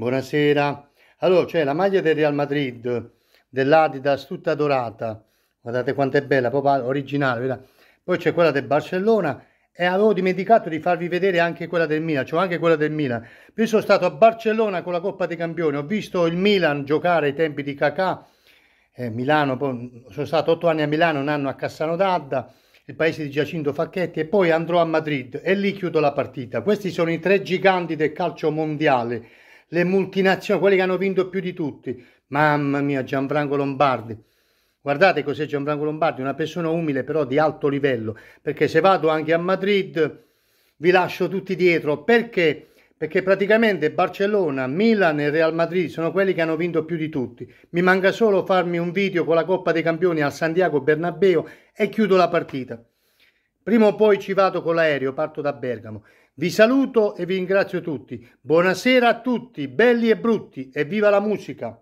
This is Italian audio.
Buonasera. Allora, c'è la maglia del Real Madrid, dell'Adidas, tutta dorata. Guardate quanto è bella, proprio originale. Vera? Poi c'è quella del Barcellona e avevo dimenticato di farvi vedere anche quella del Milan, cioè anche quella del Milan. Io sono stato a Barcellona con la Coppa dei Campioni, ho visto il Milan giocare ai tempi di Kakà, eh, Milano, poi sono stato otto anni a Milano, un anno a Cassano d'Adda, il paese di Giacinto Facchetti e poi andrò a Madrid e lì chiudo la partita. Questi sono i tre giganti del calcio mondiale le multinazionali, quelli che hanno vinto più di tutti. Mamma mia, Gianfranco Lombardi. Guardate cos'è Gianfranco Lombardi, una persona umile però di alto livello, perché se vado anche a Madrid vi lascio tutti dietro, perché? Perché praticamente Barcellona, Milan e Real Madrid sono quelli che hanno vinto più di tutti. Mi manca solo farmi un video con la Coppa dei Campioni al Santiago Bernabeo e chiudo la partita. Prima o poi ci vado con l'aereo, parto da Bergamo. Vi saluto e vi ringrazio tutti. Buonasera a tutti, belli e brutti, e viva la musica!